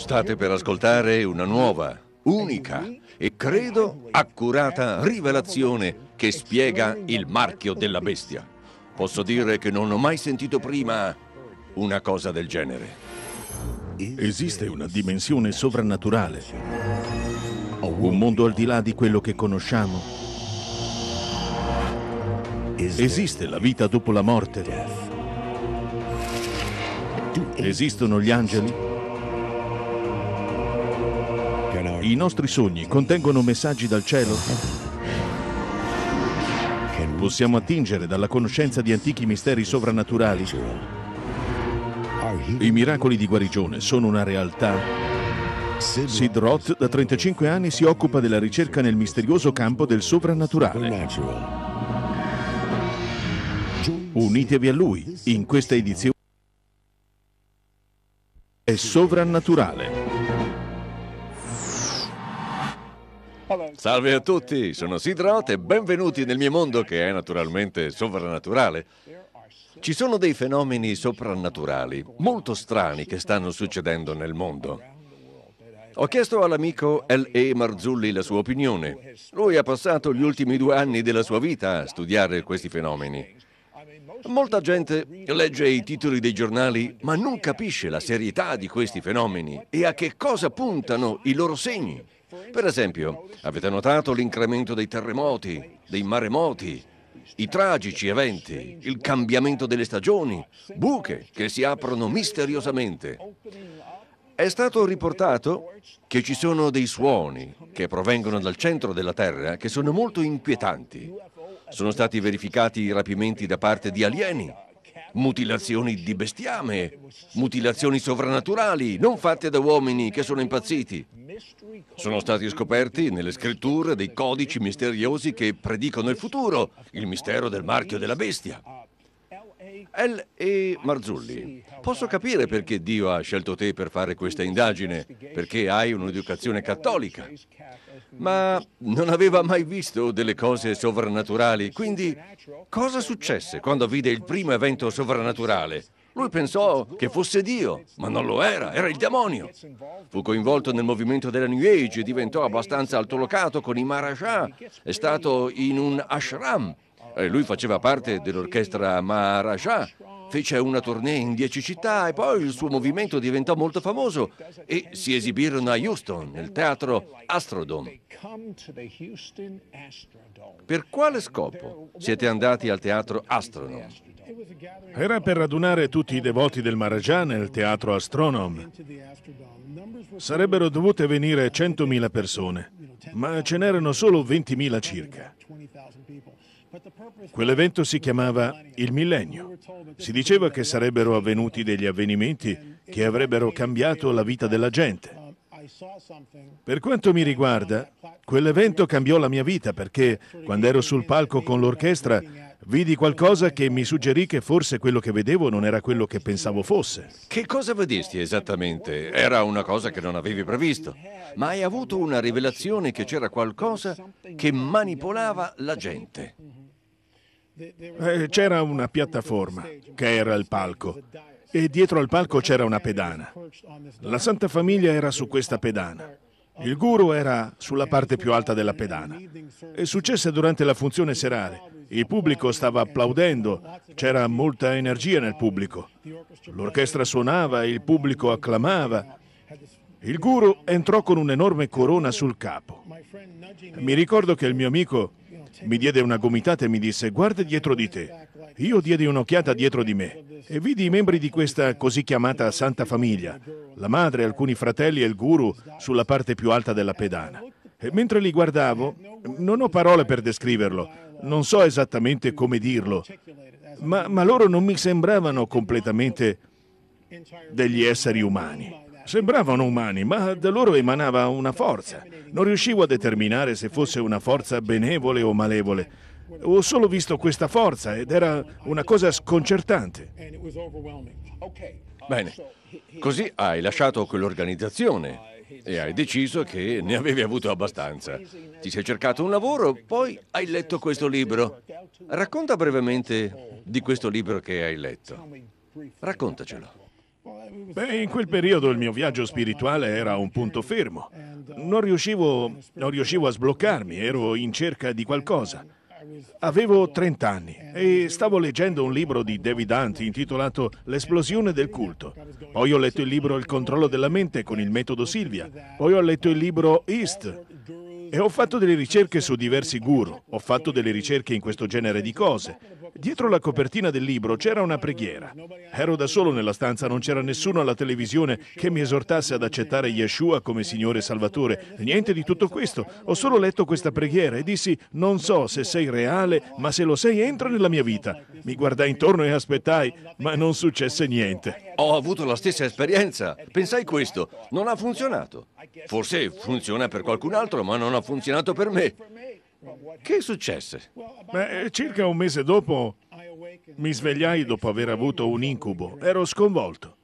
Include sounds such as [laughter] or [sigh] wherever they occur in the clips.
State per ascoltare una nuova, unica e credo accurata rivelazione che spiega il marchio della bestia. Posso dire che non ho mai sentito prima una cosa del genere. Esiste una dimensione sovrannaturale, un mondo al di là di quello che conosciamo. Esiste la vita dopo la morte. Esistono gli angeli. I nostri sogni contengono messaggi dal cielo? Possiamo attingere dalla conoscenza di antichi misteri sovrannaturali? I miracoli di guarigione sono una realtà? Sid Roth da 35 anni si occupa della ricerca nel misterioso campo del sovrannaturale. Unitevi a lui in questa edizione. È sovrannaturale. Salve a tutti, sono Sidrot e benvenuti nel mio mondo che è naturalmente sovrannaturale. Ci sono dei fenomeni soprannaturali molto strani che stanno succedendo nel mondo. Ho chiesto all'amico L.E. Marzulli la sua opinione. Lui ha passato gli ultimi due anni della sua vita a studiare questi fenomeni. Molta gente legge i titoli dei giornali ma non capisce la serietà di questi fenomeni e a che cosa puntano i loro segni. Per esempio, avete notato l'incremento dei terremoti, dei maremoti, i tragici eventi, il cambiamento delle stagioni, buche che si aprono misteriosamente. È stato riportato che ci sono dei suoni che provengono dal centro della Terra che sono molto inquietanti. Sono stati verificati rapimenti da parte di alieni, mutilazioni di bestiame, mutilazioni sovrannaturali non fatte da uomini che sono impazziti. Sono stati scoperti nelle scritture dei codici misteriosi che predicono il futuro, il mistero del marchio della bestia. El e Marzulli, posso capire perché Dio ha scelto te per fare questa indagine, perché hai un'educazione cattolica, ma non aveva mai visto delle cose sovrannaturali, quindi cosa successe quando vide il primo evento sovrannaturale? Lui pensò che fosse Dio, ma non lo era, era il demonio. Fu coinvolto nel movimento della New Age, diventò abbastanza altolocato con i Maharaja, è stato in un ashram e eh, lui faceva parte dell'orchestra Maharaja, fece una tournée in dieci città e poi il suo movimento diventò molto famoso e si esibirono a Houston, nel teatro Astrodome. Per quale scopo siete andati al teatro Astrodome? Era per radunare tutti i devoti del Maharaja nel teatro Astronom. Sarebbero dovute venire 100.000 persone, ma ce n'erano solo 20.000 circa. Quell'evento si chiamava il millennio. Si diceva che sarebbero avvenuti degli avvenimenti che avrebbero cambiato la vita della gente. Per quanto mi riguarda, quell'evento cambiò la mia vita perché quando ero sul palco con l'orchestra Vidi qualcosa che mi suggerì che forse quello che vedevo non era quello che pensavo fosse. Che cosa vedesti esattamente? Era una cosa che non avevi previsto, ma hai avuto una rivelazione che c'era qualcosa che manipolava la gente. Eh, c'era una piattaforma, che era il palco, e dietro al palco c'era una pedana. La Santa Famiglia era su questa pedana. Il guru era sulla parte più alta della pedana. E successe durante la funzione serale. Il pubblico stava applaudendo, c'era molta energia nel pubblico. L'orchestra suonava, il pubblico acclamava. Il guru entrò con un'enorme corona sul capo. Mi ricordo che il mio amico mi diede una gomitata e mi disse guarda dietro di te. Io diedi un'occhiata dietro di me e vidi i membri di questa così chiamata Santa Famiglia, la madre, alcuni fratelli e il guru sulla parte più alta della pedana. E mentre li guardavo, non ho parole per descriverlo, non so esattamente come dirlo, ma, ma loro non mi sembravano completamente degli esseri umani. Sembravano umani, ma da loro emanava una forza. Non riuscivo a determinare se fosse una forza benevole o malevole. Ho solo visto questa forza ed era una cosa sconcertante. Uh, Bene, così hai lasciato quell'organizzazione e hai deciso che ne avevi avuto abbastanza. Ti sei cercato un lavoro, poi hai letto questo libro. Racconta brevemente di questo libro che hai letto. Raccontacelo. Beh, in quel periodo il mio viaggio spirituale era un punto fermo. Non riuscivo, non riuscivo a sbloccarmi, ero in cerca di qualcosa. Avevo 30 anni e stavo leggendo un libro di David Hunt intitolato L'esplosione del culto. Poi ho letto il libro Il controllo della mente con il metodo Silvia. Poi ho letto il libro East e ho fatto delle ricerche su diversi guru, ho fatto delle ricerche in questo genere di cose. Dietro la copertina del libro c'era una preghiera. Ero da solo nella stanza, non c'era nessuno alla televisione che mi esortasse ad accettare Yeshua come Signore e Salvatore. Niente di tutto questo. Ho solo letto questa preghiera e dissi, non so se sei reale, ma se lo sei entra nella mia vita. Mi guardai intorno e aspettai, ma non successe niente. Ho avuto la stessa esperienza. Pensai questo. Non ha funzionato. Forse funziona per qualcun altro, ma non ha funzionato per me. Che successe? Beh, eh, circa un mese dopo mi svegliai dopo aver avuto un incubo. Ero sconvolto.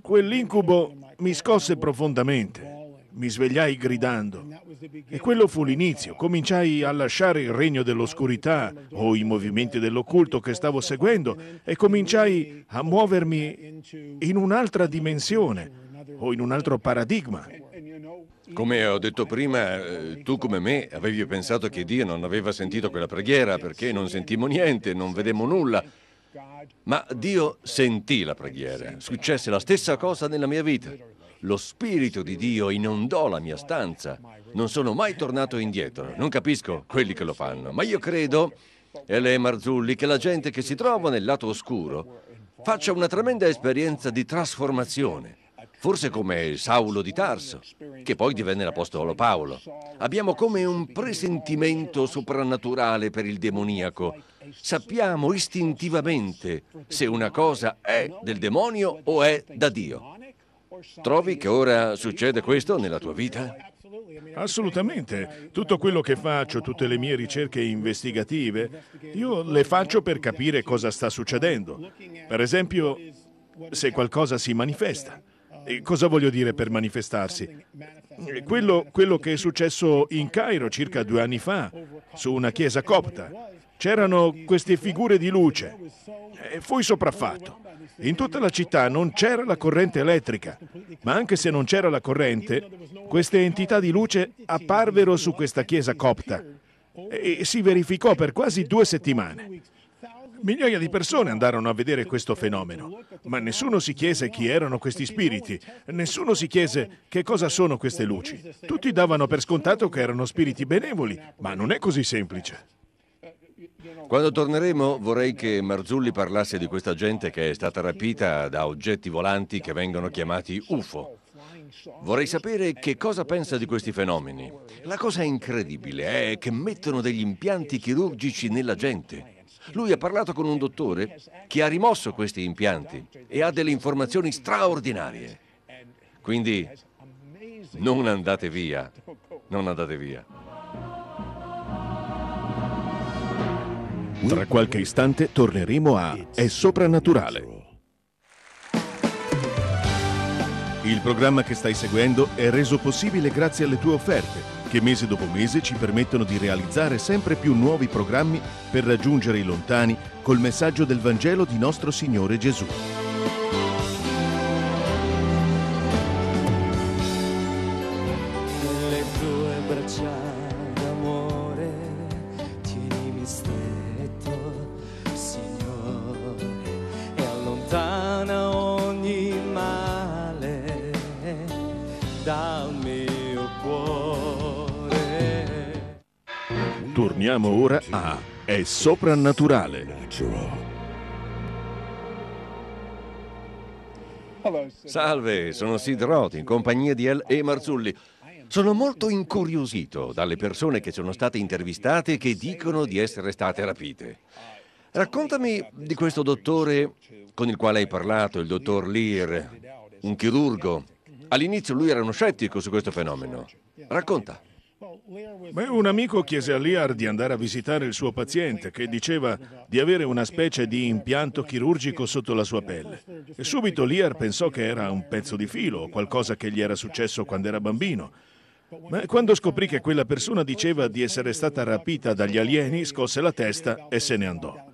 Quell'incubo mi scosse profondamente. Mi svegliai gridando e quello fu l'inizio. Cominciai a lasciare il regno dell'oscurità o i movimenti dell'occulto che stavo seguendo e cominciai a muovermi in un'altra dimensione o in un altro paradigma. Come ho detto prima, eh, tu come me avevi pensato che Dio non aveva sentito quella preghiera perché non sentimmo niente, non vedemmo nulla. Ma Dio sentì la preghiera. Successe la stessa cosa nella mia vita. Lo Spirito di Dio inondò la mia stanza. Non sono mai tornato indietro. Non capisco quelli che lo fanno, ma io credo, e Ele Marzulli, che la gente che si trova nel lato oscuro faccia una tremenda esperienza di trasformazione. Forse come Saulo di Tarso, che poi divenne l'Apostolo Paolo. Abbiamo come un presentimento soprannaturale per il demoniaco. Sappiamo istintivamente se una cosa è del demonio o è da Dio. Trovi che ora succede questo nella tua vita? Assolutamente. Tutto quello che faccio, tutte le mie ricerche investigative, io le faccio per capire cosa sta succedendo. Per esempio, se qualcosa si manifesta. E cosa voglio dire per manifestarsi? Quello, quello che è successo in Cairo circa due anni fa, su una chiesa copta. C'erano queste figure di luce e fui sopraffatto. In tutta la città non c'era la corrente elettrica, ma anche se non c'era la corrente, queste entità di luce apparvero su questa chiesa copta e si verificò per quasi due settimane. Migliaia di persone andarono a vedere questo fenomeno, ma nessuno si chiese chi erano questi spiriti, nessuno si chiese che cosa sono queste luci. Tutti davano per scontato che erano spiriti benevoli, ma non è così semplice. Quando torneremo vorrei che Marzulli parlasse di questa gente che è stata rapita da oggetti volanti che vengono chiamati UFO. Vorrei sapere che cosa pensa di questi fenomeni. La cosa incredibile è che mettono degli impianti chirurgici nella gente. Lui ha parlato con un dottore che ha rimosso questi impianti e ha delle informazioni straordinarie. Quindi non andate via, non andate via. Tra qualche istante torneremo a È soprannaturale. Il programma che stai seguendo è reso possibile grazie alle tue offerte, che mese dopo mese ci permettono di realizzare sempre più nuovi programmi per raggiungere i lontani col messaggio del Vangelo di nostro Signore Gesù. Ah, è soprannaturale. Salve, sono Sid Roth in compagnia di L.E. Marzulli. Sono molto incuriosito dalle persone che sono state intervistate e che dicono di essere state rapite. Raccontami di questo dottore con il quale hai parlato, il dottor Lear, un chirurgo. All'inizio lui era uno scettico su questo fenomeno. Racconta un amico chiese a Liar di andare a visitare il suo paziente che diceva di avere una specie di impianto chirurgico sotto la sua pelle. E subito Liar pensò che era un pezzo di filo o qualcosa che gli era successo quando era bambino. Ma quando scoprì che quella persona diceva di essere stata rapita dagli alieni, scosse la testa e se ne andò.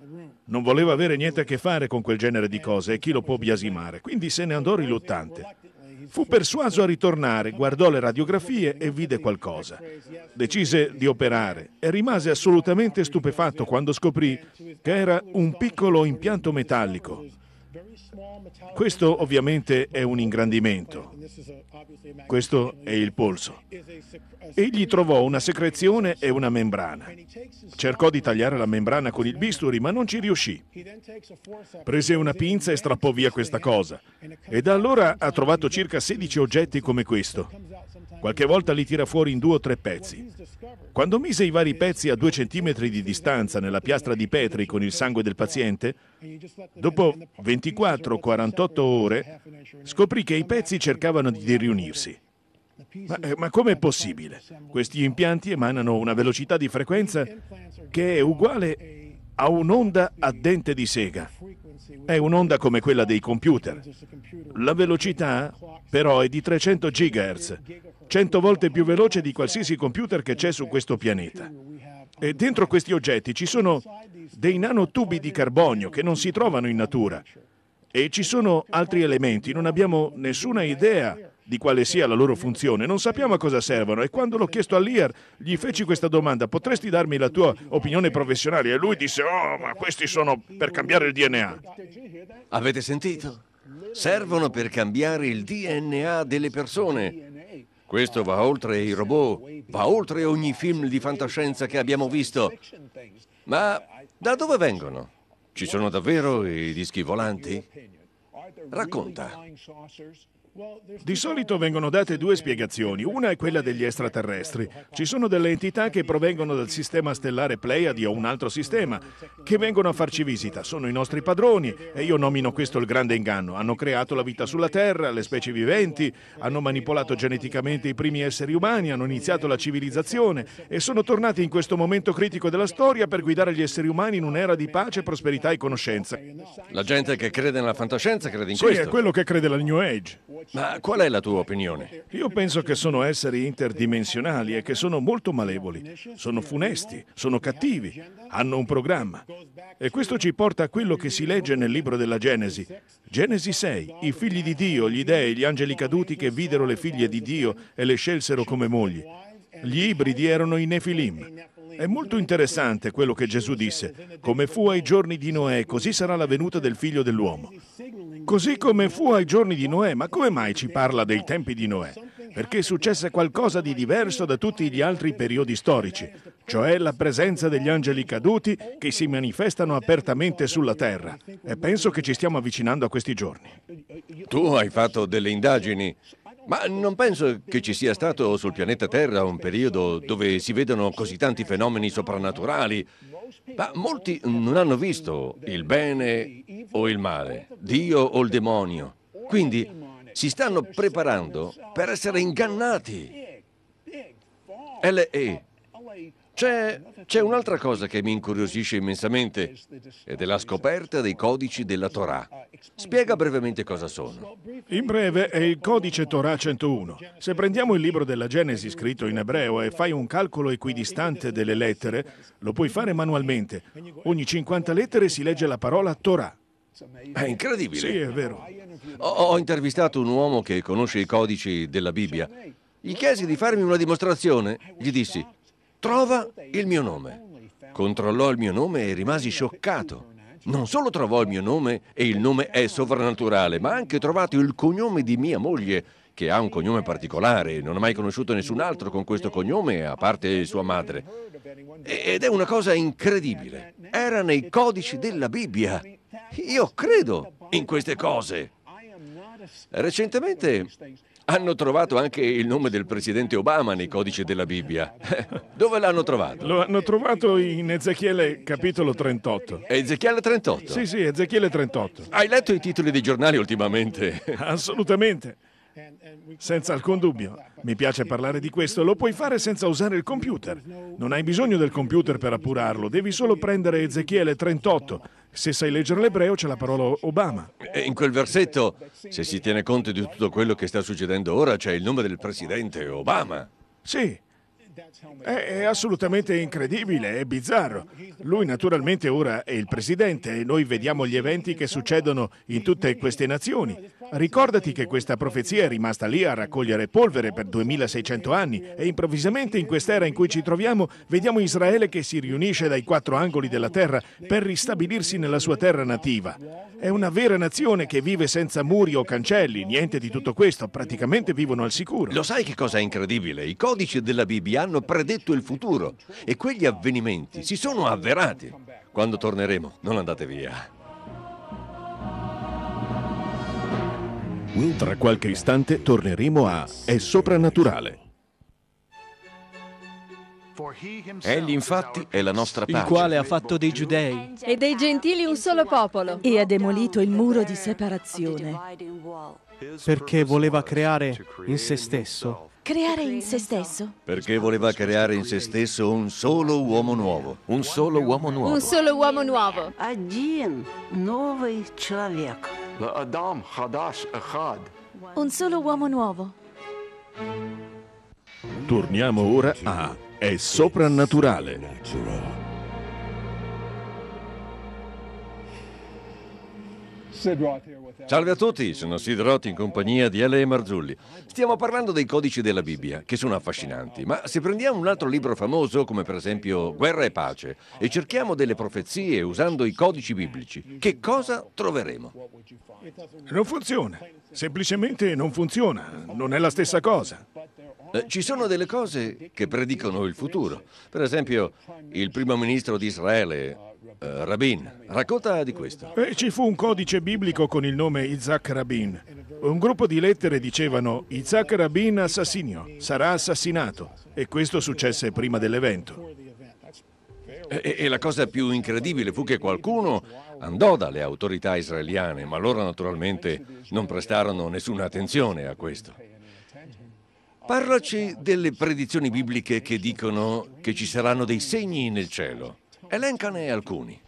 Non voleva avere niente a che fare con quel genere di cose e chi lo può biasimare, quindi se ne andò riluttante. Fu persuaso a ritornare, guardò le radiografie e vide qualcosa. Decise di operare e rimase assolutamente stupefatto quando scoprì che era un piccolo impianto metallico. Questo ovviamente è un ingrandimento. Questo è il polso. Egli trovò una secrezione e una membrana. Cercò di tagliare la membrana con il bisturi, ma non ci riuscì. Prese una pinza e strappò via questa cosa. E da allora ha trovato circa 16 oggetti come questo. Qualche volta li tira fuori in due o tre pezzi. Quando mise i vari pezzi a due centimetri di distanza nella piastra di Petri con il sangue del paziente, dopo 24-48 ore scoprì che i pezzi cercavano di riunirsi. Ma, eh, ma com'è possibile? Questi impianti emanano una velocità di frequenza che è uguale a un'onda a dente di sega. È un'onda come quella dei computer. La velocità però è di 300 GHz, 100 volte più veloce di qualsiasi computer che c'è su questo pianeta. E dentro questi oggetti ci sono dei nanotubi di carbonio che non si trovano in natura e ci sono altri elementi, non abbiamo nessuna idea di quale sia la loro funzione, non sappiamo a cosa servono e quando l'ho chiesto all'IAR gli feci questa domanda, potresti darmi la tua opinione professionale? E lui disse, oh, ma questi sono per cambiare il DNA. Avete sentito? Servono per cambiare il DNA delle persone. Questo va oltre i robot, va oltre ogni film di fantascienza che abbiamo visto. Ma da dove vengono? Ci sono davvero i dischi volanti? Racconta. Di solito vengono date due spiegazioni. Una è quella degli extraterrestri. Ci sono delle entità che provengono dal sistema stellare Pleiadi o un altro sistema, che vengono a farci visita. Sono i nostri padroni e io nomino questo il grande inganno. Hanno creato la vita sulla Terra, le specie viventi, hanno manipolato geneticamente i primi esseri umani, hanno iniziato la civilizzazione e sono tornati in questo momento critico della storia per guidare gli esseri umani in un'era di pace, prosperità e conoscenza. La gente che crede nella fantascienza crede in sì, questo. Sì, è quello che crede la New Age. Ma qual è la tua opinione? Io penso che sono esseri interdimensionali e che sono molto malevoli. Sono funesti, sono cattivi, hanno un programma. E questo ci porta a quello che si legge nel libro della Genesi. Genesi 6, i figli di Dio, gli dei, gli angeli caduti che videro le figlie di Dio e le scelsero come mogli. Gli ibridi erano i Nefilim. È molto interessante quello che Gesù disse. Come fu ai giorni di Noè, così sarà la venuta del figlio dell'uomo. Così come fu ai giorni di Noè, ma come mai ci parla dei tempi di Noè? Perché successe qualcosa di diverso da tutti gli altri periodi storici, cioè la presenza degli angeli caduti che si manifestano apertamente sulla terra. E penso che ci stiamo avvicinando a questi giorni. Tu hai fatto delle indagini ma non penso che ci sia stato sul pianeta Terra un periodo dove si vedono così tanti fenomeni soprannaturali, ma molti non hanno visto il bene o il male, Dio o il demonio. Quindi si stanno preparando per essere ingannati. LE c'è, c'è, un'altra cosa che mi incuriosisce immensamente ed è la scoperta dei codici della Torah. Spiega brevemente cosa sono. In breve è il codice Torah 101. Se prendiamo il libro della Genesi scritto in ebreo e fai un calcolo equidistante delle lettere, lo puoi fare manualmente. Ogni 50 lettere si legge la parola Torah. È incredibile. Sì, è vero. Ho, ho intervistato un uomo che conosce i codici della Bibbia. Gli chiesi di farmi una dimostrazione. Gli dissi, Trova il mio nome. Controllò il mio nome e rimasi scioccato. Non solo trovò il mio nome, e il nome è sovrannaturale, ma anche trovato il cognome di mia moglie, che ha un cognome particolare, non ho mai conosciuto nessun altro con questo cognome, a parte sua madre. Ed è una cosa incredibile. Era nei codici della Bibbia. Io credo in queste cose. Recentemente hanno trovato anche il nome del presidente Obama nei codici della Bibbia. [laughs] Dove l'hanno trovato? Lo hanno trovato in Ezechiele capitolo 38. Ezechiele 38? Sì, sì, Ezechiele 38. Hai letto i titoli dei giornali ultimamente? Assolutamente. Senza alcun dubbio. Mi piace parlare di questo. Lo puoi fare senza usare il computer. Non hai bisogno del computer per appurarlo. Devi solo prendere Ezechiele 38. Se sai leggere l'ebreo c'è la parola Obama. E eh, in quel versetto, se si tiene conto di tutto quello che sta succedendo ora, c'è il nome del presidente Obama. Sì, è, assolutamente incredibile, è bizzarro. Lui naturalmente ora è il presidente e noi vediamo gli eventi che succedono in tutte queste nazioni. Ricordati che questa profezia è rimasta lì a raccogliere polvere per 2600 anni e improvvisamente in quest'era in cui ci troviamo vediamo Israele che si riunisce dai quattro angoli della terra per ristabilirsi nella sua terra nativa. È una vera nazione che vive senza muri o cancelli, niente di tutto questo, praticamente vivono al sicuro. Lo sai che cosa è incredibile? I codici della Bibbia hanno predetto il futuro e quegli avvenimenti si sono avverati. Quando torneremo, non andate via. Tra qualche istante torneremo a È soprannaturale. Egli infatti è la nostra pace. Il quale ha fatto dei giudei e dei gentili un solo popolo e ha demolito il muro di separazione. Perché voleva creare in se stesso Creare in se stesso. Perché voleva creare in se stesso un solo uomo nuovo. Un solo uomo nuovo. Un solo uomo nuovo. Один новый человек. Adam Hadash Ahad. Un solo uomo nuovo. Torniamo ora a È soprannaturale. Sid Roth here. Salve a tutti, sono Sidrotti in compagnia di Ale Marzulli. Stiamo parlando dei codici della Bibbia, che sono affascinanti, ma se prendiamo un altro libro famoso, come per esempio Guerra e Pace, e cerchiamo delle profezie usando i codici biblici, che cosa troveremo? Non funziona, semplicemente non funziona, non è la stessa cosa. Eh, ci sono delle cose che predicono il futuro. Per esempio, il primo ministro di Israele, eh, Rabin. Racconta di questo. Eh, ci fu un codice biblico con il nome Isaac Rabin. Un gruppo di lettere dicevano Isaac Rabin assassinio, sarà assassinato. E questo successe prima dell'evento. E, e la cosa più incredibile fu che qualcuno andò dalle autorità israeliane, ma loro naturalmente non prestarono nessuna attenzione a questo. Parlaci delle predizioni bibliche che dicono che ci saranno dei segni nel cielo. Elencane alcuni.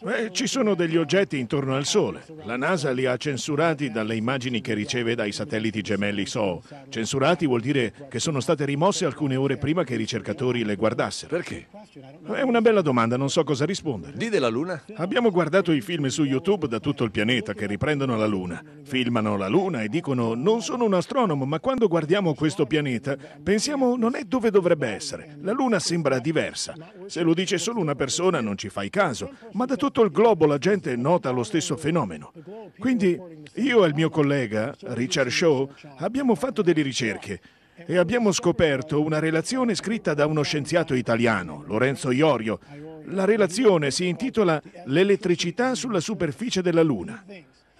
Beh, ci sono degli oggetti intorno al Sole. La NASA li ha censurati dalle immagini che riceve dai satelliti gemelli SOE. Censurati vuol dire che sono state rimosse alcune ore prima che i ricercatori le guardassero. Perché? È una bella domanda, non so cosa rispondere. Di della Luna? Abbiamo guardato i film su YouTube da tutto il pianeta che riprendono la Luna. Filmano la Luna e dicono non sono un astronomo, ma quando guardiamo questo pianeta pensiamo non è dove dovrebbe essere. La Luna sembra diversa. Se lo dice solo una persona non ci fai caso, ma da tutti tutto il globo la gente nota lo stesso fenomeno. Quindi io e il mio collega, Richard Shaw, abbiamo fatto delle ricerche e abbiamo scoperto una relazione scritta da uno scienziato italiano, Lorenzo Iorio. La relazione si intitola L'elettricità sulla superficie della Luna.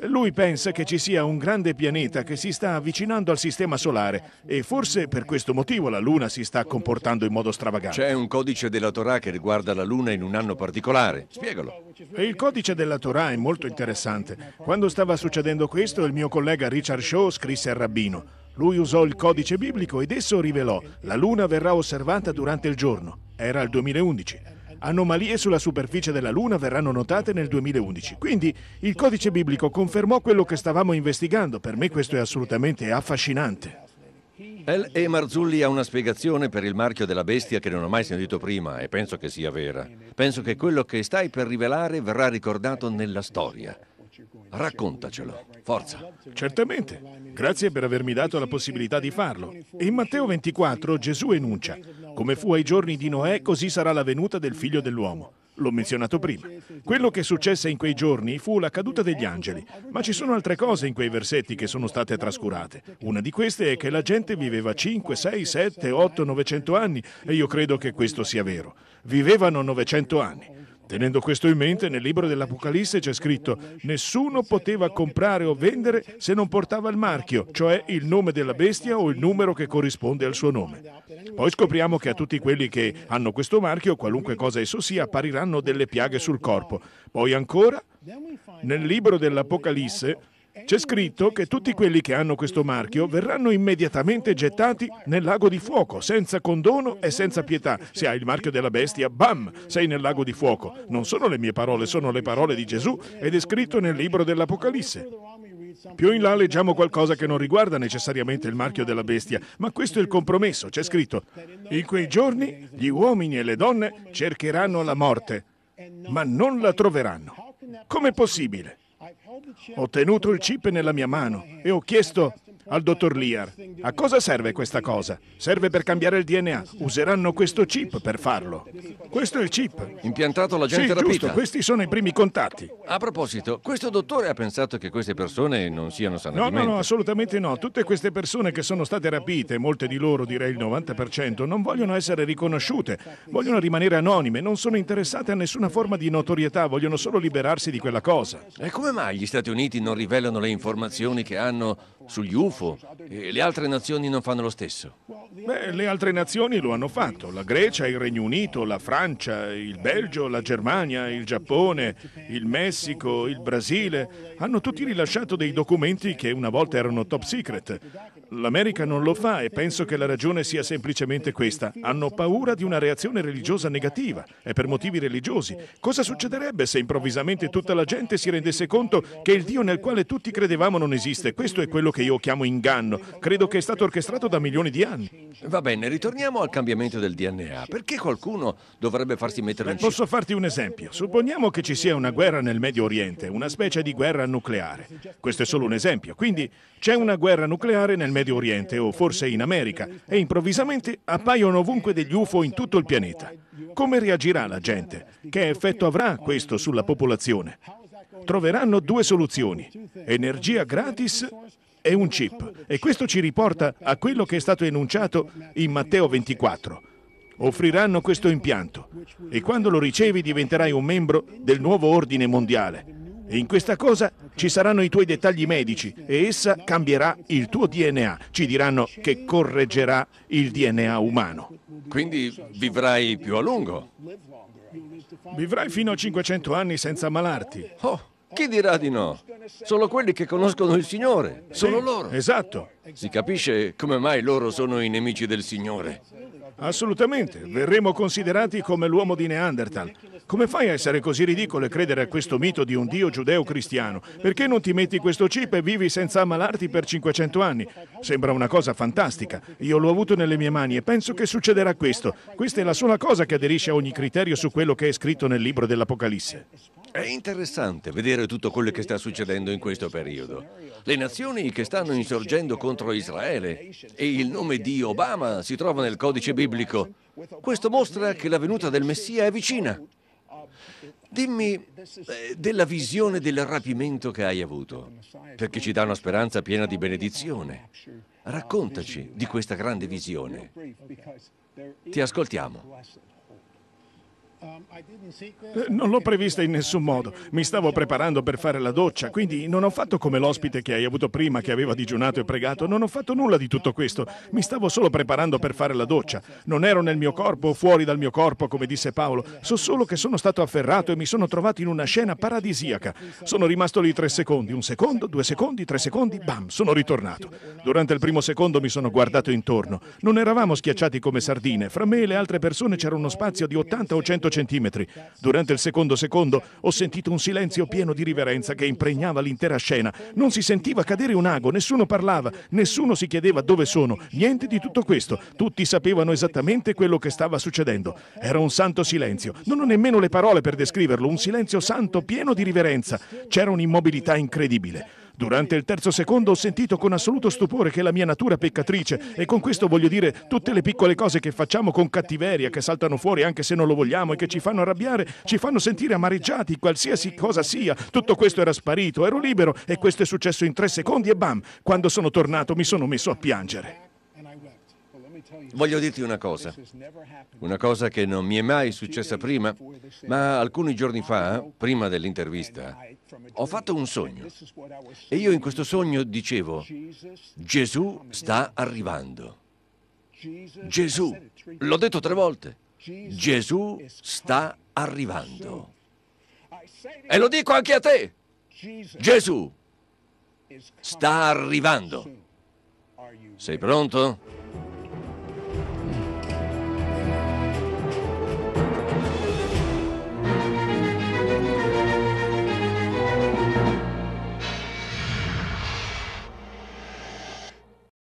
Lui pensa che ci sia un grande pianeta che si sta avvicinando al Sistema Solare e forse per questo motivo la Luna si sta comportando in modo stravagante. C'è un codice della Torah che riguarda la Luna in un anno particolare. Spiegalo. Il codice della Torah è molto interessante. Quando stava succedendo questo, il mio collega Richard Shaw scrisse al rabbino. Lui usò il codice biblico ed esso rivelò la Luna verrà osservata durante il giorno. Era il 2011. Anomalie sulla superficie della Luna verranno notate nel 2011. Quindi il codice biblico confermò quello che stavamo investigando. Per me questo è assolutamente affascinante. L.E. Marzulli ha una spiegazione per il marchio della bestia che non ho mai sentito prima e penso che sia vera. Penso che quello che stai per rivelare verrà ricordato nella storia. Raccontacelo, forza. Certamente. Grazie per avermi dato la possibilità di farlo. In Matteo 24 Gesù enuncia, come fu ai giorni di Noè, così sarà la venuta del figlio dell'uomo. L'ho menzionato prima. Quello che successe in quei giorni fu la caduta degli angeli, ma ci sono altre cose in quei versetti che sono state trascurate. Una di queste è che la gente viveva 5, 6, 7, 8, 900 anni e io credo che questo sia vero. Vivevano 900 anni. Tenendo questo in mente, nel libro dell'Apocalisse c'è scritto nessuno poteva comprare o vendere se non portava il marchio, cioè il nome della bestia o il numero che corrisponde al suo nome. Poi scopriamo che a tutti quelli che hanno questo marchio, qualunque cosa esso sia, appariranno delle piaghe sul corpo. Poi ancora, nel libro dell'Apocalisse c'è scritto che tutti quelli che hanno questo marchio verranno immediatamente gettati nel lago di fuoco, senza condono e senza pietà. Se hai il marchio della bestia, bam, sei nel lago di fuoco. Non sono le mie parole, sono le parole di Gesù ed è scritto nel libro dell'Apocalisse. Più in là leggiamo qualcosa che non riguarda necessariamente il marchio della bestia, ma questo è il compromesso. C'è scritto, in quei giorni gli uomini e le donne cercheranno la morte, ma non la troveranno. Com'è possibile? Ho tenuto il chip nella mia mano e ho chiesto al dottor Lear. A cosa serve questa cosa? Serve per cambiare il DNA. Useranno questo chip per farlo. Questo è il chip. Impiantato la gente sì, rapita. Giusto, questi sono i primi contatti. A proposito, questo dottore ha pensato che queste persone non siano sanamente? No, no, no, assolutamente no. Tutte queste persone che sono state rapite, molte di loro, direi il 90%, non vogliono essere riconosciute, vogliono rimanere anonime, non sono interessate a nessuna forma di notorietà, vogliono solo liberarsi di quella cosa. E come mai gli Stati Uniti non rivelano le informazioni che hanno sugli UFO. E le altre nazioni non fanno lo stesso? Beh, le altre nazioni lo hanno fatto. La Grecia, il Regno Unito, la Francia, il Belgio, la Germania, il Giappone, il Messico, il Brasile. Hanno tutti rilasciato dei documenti che una volta erano top secret. L'America non lo fa e penso che la ragione sia semplicemente questa. Hanno paura di una reazione religiosa negativa. È per motivi religiosi. Cosa succederebbe se improvvisamente tutta la gente si rendesse conto che il Dio nel quale tutti credevamo non esiste? Questo è quello che io chiamo inganno. Credo che è stato orchestrato da milioni di anni. Va bene, ritorniamo al cambiamento del DNA. Perché qualcuno dovrebbe farsi mettere in Beh, Posso farti un esempio. Supponiamo che ci sia una guerra nel Medio Oriente, una specie di guerra nucleare. Questo è solo un esempio. Quindi c'è una guerra nucleare nel Medio Oriente Medio Oriente o forse in America e improvvisamente appaiono ovunque degli UFO in tutto il pianeta. Come reagirà la gente? Che effetto avrà questo sulla popolazione? Troveranno due soluzioni, energia gratis e un chip. E questo ci riporta a quello che è stato enunciato in Matteo 24. Offriranno questo impianto e quando lo ricevi diventerai un membro del nuovo ordine mondiale e in questa cosa ci saranno i tuoi dettagli medici e essa cambierà il tuo DNA. Ci diranno che correggerà il DNA umano. Quindi vivrai più a lungo. Vivrai fino a 500 anni senza ammalarti. Oh, chi dirà di no? Sono quelli che conoscono il Signore, sono loro. Esatto. Si capisce come mai loro sono i nemici del Signore. Assolutamente, verremo considerati come l'uomo di Neanderthal. Come fai a essere così ridicolo e credere a questo mito di un dio giudeo-cristiano? Perché non ti metti questo chip e vivi senza ammalarti per 500 anni? Sembra una cosa fantastica. Io l'ho avuto nelle mie mani e penso che succederà questo. Questa è la sola cosa che aderisce a ogni criterio su quello che è scritto nel libro dell'Apocalisse. È interessante vedere tutto quello che sta succedendo in questo periodo. Le nazioni che stanno insorgendo contro Israele e il nome di Obama si trova nel codice biblico. Questo mostra che la venuta del Messia è vicina. Dimmi eh, della visione del rapimento che hai avuto, perché ci dà una speranza piena di benedizione. Raccontaci di questa grande visione. Ti ascoltiamo. Eh, non l'ho prevista in nessun modo. Mi stavo preparando per fare la doccia, quindi non ho fatto come l'ospite che hai avuto prima che aveva digiunato e pregato. Non ho fatto nulla di tutto questo. Mi stavo solo preparando per fare la doccia. Non ero nel mio corpo o fuori dal mio corpo, come disse Paolo. So solo che sono stato afferrato e mi sono trovato in una scena paradisiaca. Sono rimasto lì tre secondi, un secondo, due secondi, tre secondi, bam, sono ritornato. Durante il primo secondo mi sono guardato intorno. Non eravamo schiacciati come sardine. Fra me e le altre persone c'era uno spazio di 80 o 100 100 centimetri. Durante il secondo secondo ho sentito un silenzio pieno di riverenza che impregnava l'intera scena. Non si sentiva cadere un ago, nessuno parlava, nessuno si chiedeva dove sono, niente di tutto questo. Tutti sapevano esattamente quello che stava succedendo. Era un santo silenzio, non ho nemmeno le parole per descriverlo, un silenzio santo pieno di riverenza. C'era un'immobilità incredibile. Durante il terzo secondo ho sentito con assoluto stupore che la mia natura peccatrice, e con questo voglio dire tutte le piccole cose che facciamo con cattiveria, che saltano fuori anche se non lo vogliamo e che ci fanno arrabbiare, ci fanno sentire amareggiati, qualsiasi cosa sia. Tutto questo era sparito, ero libero e questo è successo in tre secondi e bam, quando sono tornato mi sono messo a piangere. Voglio dirti una cosa, una cosa che non mi è mai successa prima, ma alcuni giorni fa, prima dell'intervista, ho fatto un sogno e io in questo sogno dicevo, Gesù sta arrivando. Gesù, l'ho detto tre volte, Gesù sta arrivando. E lo dico anche a te, Gesù sta arrivando. Sei pronto?